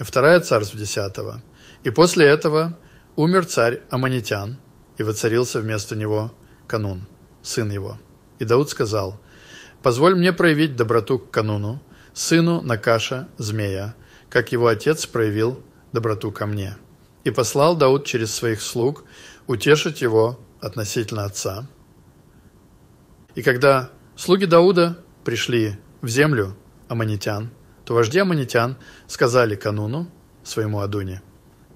Вторая царств десятого. И после этого умер царь Аманитян, и воцарился вместо него Канун, сын его. И Дауд сказал, «Позволь мне проявить доброту к Кануну, сыну Накаша, змея, как его отец проявил доброту ко мне». И послал Дауд через своих слуг утешить его относительно отца. И когда слуги Дауда пришли в землю Аманитян, то вожди аманитян сказали Кануну, своему Адуне,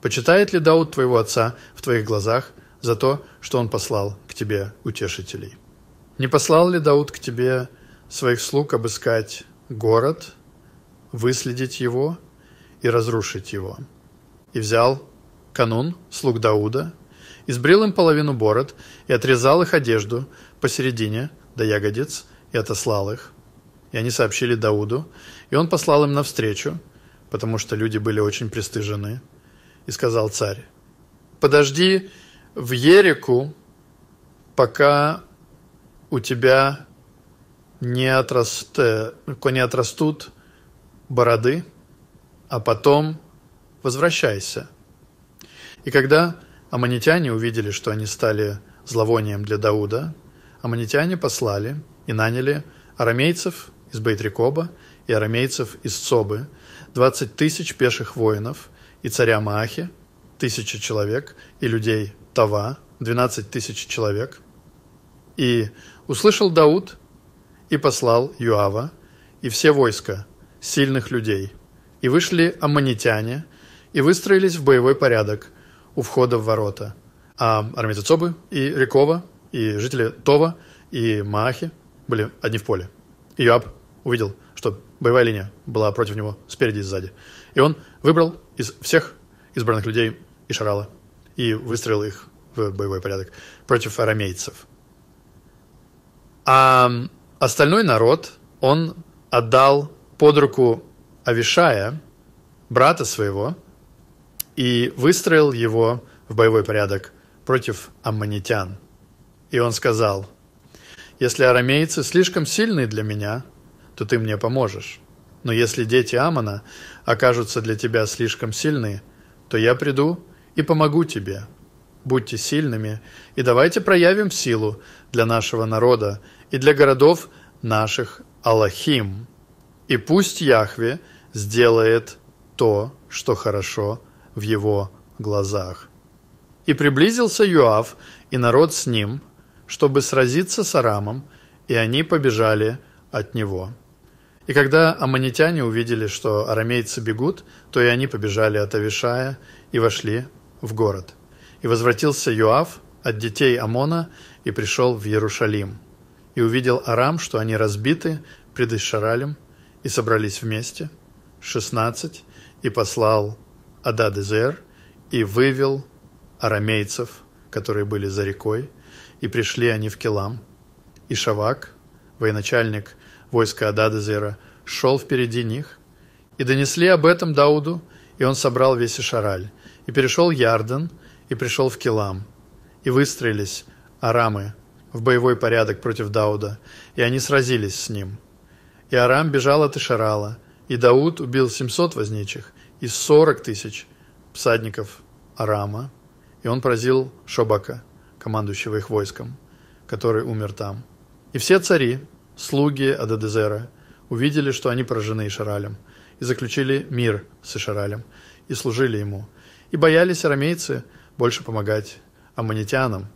«Почитает ли Дауд твоего отца в твоих глазах за то, что он послал к тебе утешителей? Не послал ли Дауд к тебе своих слуг обыскать город, выследить его и разрушить его?» И взял Канун, слуг Дауда, избрил им половину бород и отрезал их одежду посередине до ягодиц и отослал их – и они сообщили Дауду, и он послал им навстречу, потому что люди были очень пристыжены, и сказал царь, «Подожди в Ерику, пока у тебя не, отраст, э, не отрастут бороды, а потом возвращайся». И когда аммонитяне увидели, что они стали зловонием для Дауда, аммонитяне послали и наняли арамейцев – из Бейтрикоба и арамейцев из Цобы, 20 тысяч пеших воинов и царя Маахи, тысяча человек, и людей Тава, 12 тысяч человек. И услышал Дауд и послал Юава и все войска, сильных людей. И вышли аммонитяне и выстроились в боевой порядок у входа в ворота. А армейцы Цобы и Рекова и жители Това и Маахи были одни в поле. И Юаб увидел, что боевая линия была против него спереди и сзади. И он выбрал из всех избранных людей и Ишарала и выстроил их в боевой порядок против арамейцев. А остальной народ он отдал под руку Авишая, брата своего, и выстроил его в боевой порядок против аммонитян. И он сказал, «Если арамейцы слишком сильны для меня – то ты мне поможешь. Но если дети Амона окажутся для тебя слишком сильны, то я приду и помогу тебе. Будьте сильными, и давайте проявим силу для нашего народа и для городов наших Аллахим. И пусть Яхве сделает то, что хорошо в его глазах. И приблизился Юав и народ с ним, чтобы сразиться с Арамом, и они побежали от него. И когда аммонитяне увидели, что арамейцы бегут, то и они побежали от Авишая и вошли в город. И возвратился Юав от детей Амона и пришел в Иерушалим. И увидел Арам, что они разбиты пред Ишаралем, и собрались вместе, шестнадцать, и послал Ададезер и вывел арамейцев, которые были за рекой, и пришли они в Келам. И Шавак, военачальник войска Ададезера, шел впереди них. И донесли об этом Дауду, и он собрал весь Ишараль. И перешел Ярден, и пришел в Килам. И выстроились Арамы в боевой порядок против Дауда, и они сразились с ним. И Арам бежал от Ишарала, и Дауд убил 700 возничих и 40 тысяч всадников Арама, и он поразил Шобака, командующего их войском, который умер там. И все цари, Слуги Ададезера увидели, что они поражены Ишаралем, и заключили мир с Ишаралем, и служили ему. И боялись арамейцы больше помогать аммонитянам,